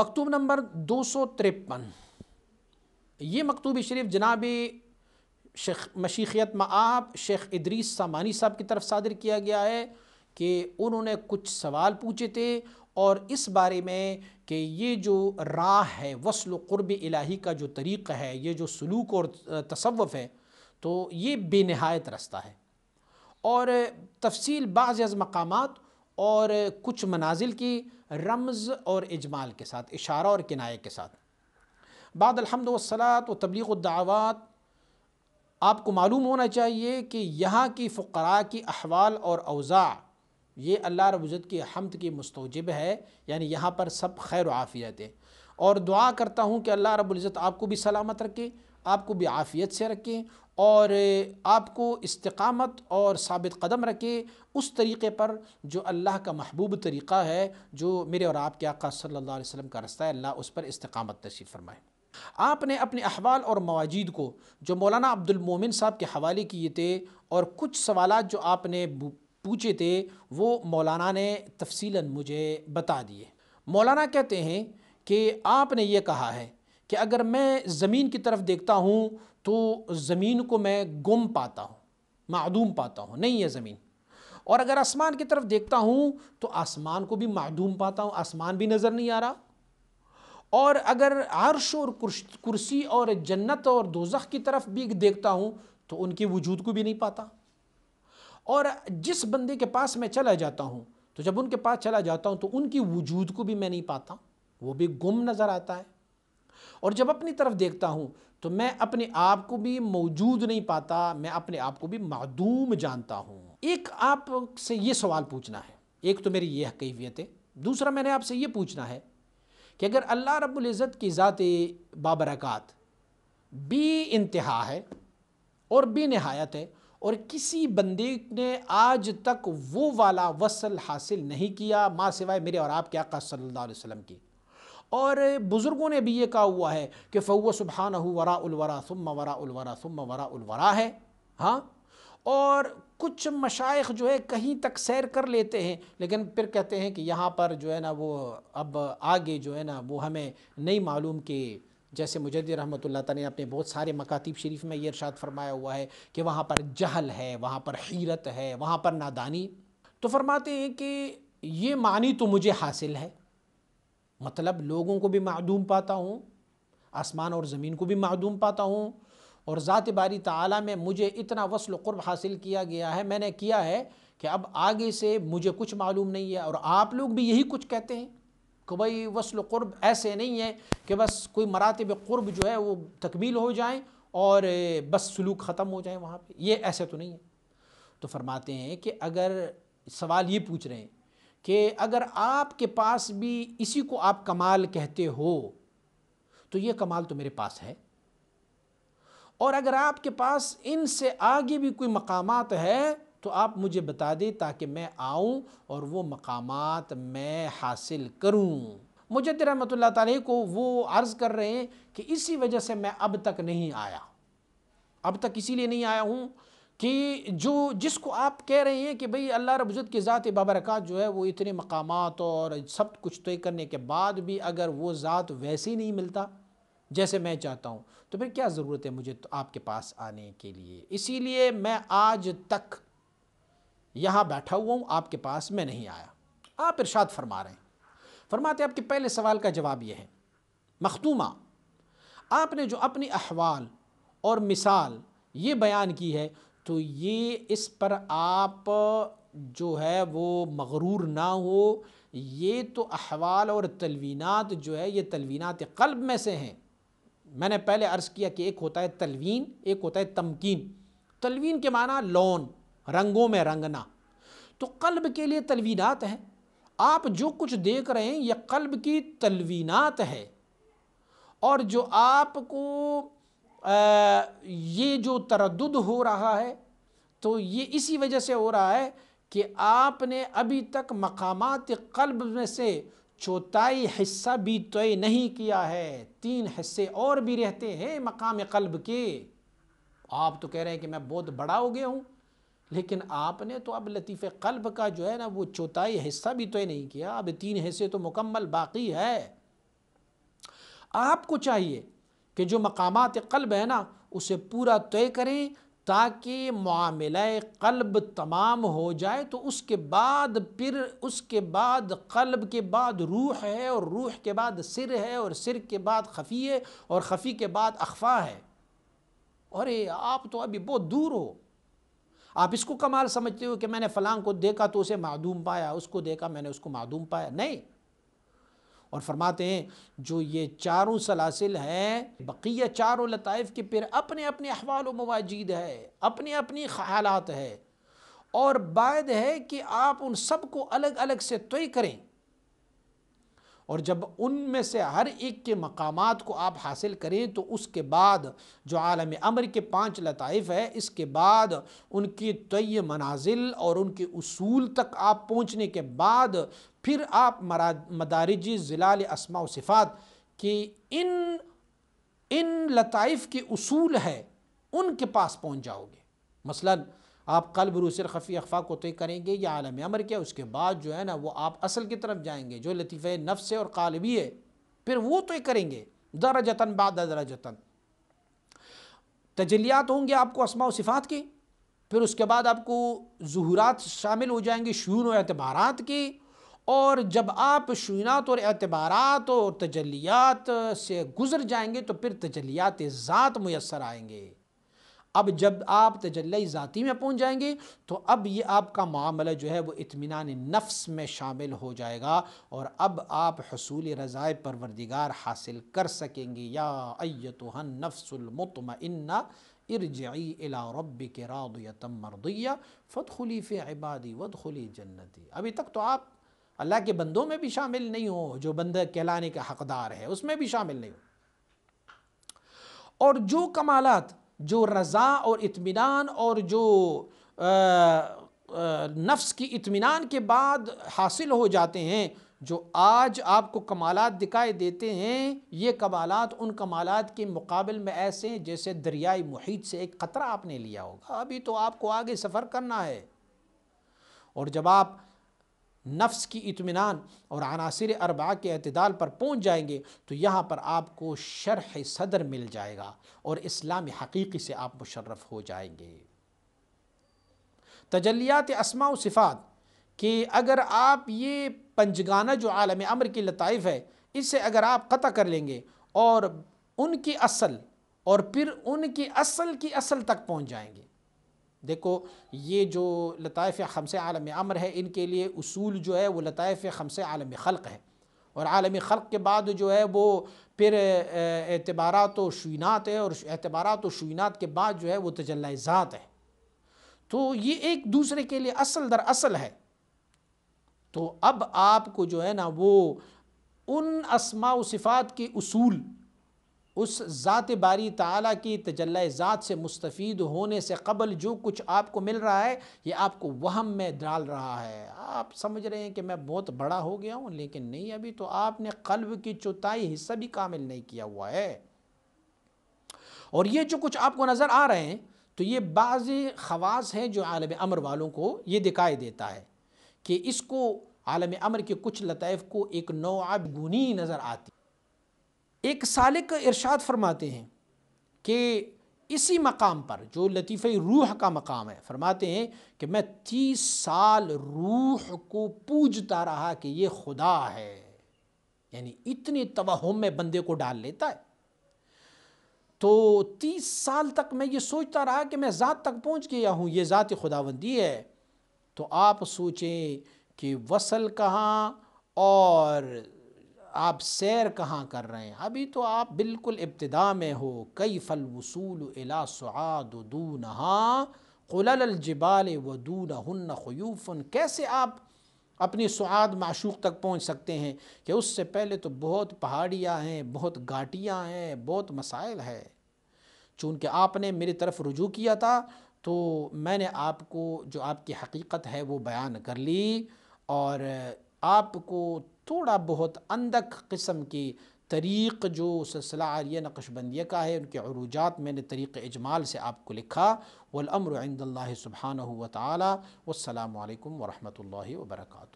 मकतूब number दो सौ तिरपन ये मकतूब शरीफ जनाब शेख मशीखियत मआब शेख इदरीस सामानी साहब की तरफ सादर किया गया है कि उन्होंने कुछ सवाल पूछे थे और इस बारे में कि ये जो राह है वसल क़ुरब इलाही का जो तरीक़ा है ये जो सलूक और तसवफ़ है तो ये बेनहायत रास्ता है और तफसील बाज़ अज़ मकामात और कुछ मनाजिल की रमज़ और इजमाल के साथ इशारा और किनाए के साथ बाद अलहमद वसलात व तबलीग दावत आपको मालूम होना चाहिए कि यहाँ की फ़करा की अहवाल और अवज़ा ये अल्लाह रबुज़त की हमद की मस्तजब है यानी यहाँ पर सब खैर आफ़ियत है और दुआ करता हूँ कि अल्लाह रबुज़त आपको भी सलामत रखे आपको भी आफ़ियत से रखें और आपको इस्तकामत और साबित कदम रखे उस तरीक़े पर जो अल्लाह का महबूब तरीक़ा है जो मेरे और आपके आका सल्लल्लाहु अलैहि वसल्लम का रास्ता है अल्लाह उस पर इस्तकामत तशीफ़ फरमाए आपने अपने अहवाल और मवाजिद को जो मौलाना अब्दुलमोमिन साहब के हवाले किए थे और कुछ सवाल जो आपने पूछे थे वो मौलाना ने तफसीला मुझे बता दिए मौलाना कहते हैं कि आपने ये कहा है कि अगर मैं ज़मीन की तरफ देखता हूँ तो ज़मीन को मैं गुम पाता हूँ मदूम पाता हूँ नहीं है ज़मीन और अगर आसमान की तरफ देखता हूँ तो आसमान को भी मदूम पाता हूँ आसमान भी नज़र नहीं आ रहा और अगर आरश और कुर्सी और जन्नत और दोजख की तरफ भी देखता हूँ तो उनके वजूद को भी नहीं पाता और जिस बंदे के पास मैं चला जाता हूँ तो जब उनके पास चला जाता हूँ तो उनकी वजूद को भी मैं नहीं पाता वो भी गुम नज़र आता है और जब अपनी तरफ देखता हूँ तो मैं अपने आप को भी मौजूद नहीं पाता मैं अपने आप को भी मदूम जानता हूँ एक आप से ये सवाल पूछना है एक तो मेरी यह कैफियत है दूसरा मैंने आपसे ये पूछना है कि अगर अल्लाह रबुल्ज़त की ज़ात बाबरकत बी इंतहा है और बे नहायत है और किसी बंदे ने आज तक वो वाला वसल हासिल नहीं किया माँ सिवाय मेरे और आपके आका सल्ला वसलम की और बुज़ुर्गों ने भी ये कहा हुआ है कि फ़ौ सुबहान वरा उलवरा सुम वरा उलवरा सुम वरा उलवरा है हाँ और कुछ मशाइ जो है कहीं तक सैर कर लेते हैं लेकिन फिर कहते हैं कि यहाँ पर जो है ना वो अब आगे जो है ना वो हमें नहीं मालूम कि जैसे मुजद रहमत ने अपने बहुत सारे मकातीब शरीफ में ये इर्शाद फरमाया हुआ है कि वहाँ पर जहल है वहाँ पर हीरत है वहाँ पर नादानी तो फरमाते हैं कि ये मानी तो मुझे हासिल है मतलब लोगों को भी मदूम पाता हूँ आसमान और ज़मीन को भी मदूम पाता हूँ और ज़ात बारी ताला में मुझे इतना वसल क़ुरब हासिल किया गया है मैंने किया है कि अब आगे से मुझे कुछ मालूम नहीं है और आप लोग भी यही कुछ कहते हैं कि भाई वसल क़ुरब ऐसे नहीं है कि बस कोई मरातब क़ुरब जो है वो तकमील हो जाए और बस सलूक ख़त्म हो जाए वहाँ पर ये ऐसे तो नहीं है तो फरमाते हैं कि अगर सवाल ये पूछ रहे हैं कि अगर आपके पास भी इसी को आप कमाल कहते हो तो ये कमाल तो मेरे पास है और अगर आपके पास इनसे आगे भी कोई मकामात है तो आप मुझे बता दें ताकि मैं आऊं और वो मकामात मैं हासिल करूं मुजद रहमत ताली को वो अर्ज़ कर रहे हैं कि इसी वजह से मैं अब तक नहीं आया अब तक इसीलिए नहीं आया हूँ कि जो जिसको आप कह रहे हैं कि भाई अल्लाह रबुजत की ज़ात बाबरकत जो है वो इतने मकाम और सब कुछ तय तो करने के बाद भी अगर वो ज़ात वैसे ही नहीं मिलता जैसे मैं चाहता हूँ तो फिर क्या ज़रूरत है मुझे तो आपके पास आने के लिए इसीलिए मैं आज तक यहाँ बैठा हुआ हूँ आपके पास मैं नहीं आया आप इर्शाद फरमा रहे हैं फरमाते आपके पहले सवाल का जवाब यह है मखतूमा आपने जो अपनी अहवाल और मिसाल ये बयान की है तो ये इस पर आप जो है वो मगरूर ना हो ये तो अहवाल और तलवीनात जो है ये तलवीनात कल्ब में से हैं मैंने पहले अर्ज़ किया कि एक होता है तलवीन एक होता है तमकीन तलवीन के माना लौन रंगों में रंगना तो कल्ब के लिए तलवीनात हैं आप जो कुछ देख रहे हैं ये कल्ब की तलवीनात है और जो आपको आ, ये जो तरद हो रहा है तो ये इसी वजह से हो रहा है कि आपने अभी तक मकाम कल्ब में से चौथाई हिस्सा भी तय नहीं किया है तीन हिस्से और भी रहते हैं मकाम कल्ब के आप तो कह रहे हैं कि मैं बहुत बड़ा हो गया हूँ लेकिन आपने तो अब लतीफ़ कल्ब का जो है ना वो चौथाई हिस्सा भी तय नहीं किया अब तीन हिस्से तो मुकम्मल बाकी है आपको चाहिए कि जो मकाम कल्ब है ना उसे पूरा तय करें ताकि मामला कल्ब तमाम हो जाए तो उसके बाद फिर उसके बाद कल्ब के बाद रूह है और रूह के बाद सिर है और सिर के बाद खफ़ी है और खफ़ी के बाद अखफा है अरे आप तो अभी बहुत दूर हो आप इसको कमाल समझते हो कि मैंने फ़लाँ को देखा तो उसे मादूम पाया उसको देखा मैंने उसको मादूम पाया नहीं और फरमाते हैं जो ये चारों सलासिल हैं बकिया चारों लताइफ़ के फिर अपने अपने अहवाल मवाजिद है अपने अपनी ख्यालात है और बायद है कि आप उन सब को अलग अलग से तय करें और जब उनमें से हर एक के मकामात को आप हासिल करें तो उसके बाद जो आलम अमर के पांच लताइफ है इसके बाद उनकी तय मनाजिल और उनके असूल तक आप पहुँचने के बाद फिर आप मदारजी ज़िलाल असमा सिफ़ात कि इन इन लताइफ के असूल है उनके पास पहुँच जाओगे मसलन आप कल बरूसर खफ़ी अखफ़ा को तय करेंगे या आलम अमर क्या उसके बाद जो है ना वो आप असल की तरफ जाएंगे जो लतीफ़ नफ्स है और कालबी है फिर वो तय करेंगे दरा जतन बाद दरा जतन तजलियात होंगे आपको असमा सिफ़ात के फिर उसके बाद आपको जहूरात शामिल हो जाएंगे शून और एतबारात की और जब आप शूनात और एतबारात और तजलियात से गुज़र जाएंगे तो फिर तजलियात ज़ात मैसर आएँगे अब जब आप तजल्ली ज़ाती में पहुँच जाएंगे तो अब ये आपका मामला जो है वो इतमान नफ्स में शामिल हो जाएगा और अब आप हसूल रज़ाए परवरदिगार हासिल कर सकेंगे या अयतहन नफ्सुलमतमन्ना इरजई इला रब के रादयतम मरदिया जन्नती अभी तक तो आप अल्लाह के बंदों में भी शामिल नहीं हो जो बंद कहलाने का हकदार है उसमें भी शामिल नहीं हो और जो कमालत जो रज़ा और इत्मीनान और जो नफ्स की इत्मीनान के बाद हासिल हो जाते हैं जो आज आपको कमालत दिखाई देते हैं ये कमालत उन कमालात के मुकाबल में ऐसे हैं जैसे दरियाई मुहित से एक ख़तरा आपने लिया होगा अभी तो आपको आगे सफ़र करना है और जब आप नफ्स की इतमान और अनासर अरबा के अतदाल पर पहुँच जाएंगे तो यहाँ पर आपको शरह सदर मिल जाएगा और इस्लाम हकीकी से आप मुशर्रफ हो जाएंगे तजलियात असमा सिफ़ात कि अगर आप ये पंजगाना जो आलम अमर की लताइफ़ है इसे अगर आप कत कर लेंगे और उनकी असल और फिर उनकी असल की असल तक पहुँच जाएंगे देखो ये जो लताफ़ खमस आलम अमर है इनके लिए उसूल जो है वो लताफ़ खमस आलम खल़ है और आलम ख़ल़ के बाद जो है वो फिर एतबारत व शुनात है और एतबारत व शुनात के बाद जो है वो तजल्ला ज़ात है तो ये एक दूसरे के लिए असल दर असल है तो अब आपको जो है ना वो उन असमा सिफ़ात के असूल उस ज़ात बारी ताला की तजल्ला ज़ात से मुस्तफ़ीद होने से कबल जो कुछ आपको मिल रहा है ये आपको वहम में डाल रहा है आप समझ रहे हैं कि मैं बहुत बड़ा हो गया हूँ लेकिन नहीं अभी तो आपने कल्ब की चौथाई हिस्सा भी कामिल नहीं किया हुआ है और ये जो कुछ आपको नज़र आ रहे हैं तो ये बाज़ खवास हैं जो आलम अमर वालों को ये दिखाई देता है कि इसको आलम अमर के कुछ लतफ़ को एक गुनी नज़र आती एक सालिक इरशाद फरमाते हैं कि इसी मकाम पर जो लतीफ़ रूह का मकाम है फरमाते हैं कि मैं तीस साल रूह को पूजता रहा कि ये खुदा है यानी इतने तवहम में बंदे को डाल लेता है तो तीस साल तक मैं ये सोचता रहा कि मैं ज़ात तक पहुँच गया हूँ ये ज़ात खुदाबंदी है तो आप सोचें कि वसल कहाँ और आप सैर कहाँ कर रहे हैं अभी तो आप बिल्कुल इब्तदा में हो कई फल वसूल अला सुदू नहा क़ुललजिबाल वदून हन्न खयूफ़न कैसे आप अपनी सुद माशूक तक पहुँच सकते हैं कि उससे पहले तो बहुत पहाड़ियाँ हैं बहुत घाटियाँ हैं बहुत मसाइल है चूँकि आपने मेरी तरफ रुजू किया था तो मैंने आपको जो आपकी हकीकत है वो बयान कर ली और आपको थोड़ा बहुत अंदक किस्म की तरीक़ जो सिलसिला आर्य नक्शबंदिया का है उनके अरूजात मैंने तरीक़ इजमाल से आपको लिखा वलअमर इंदल्ला सुबहान व वरहमल वर्का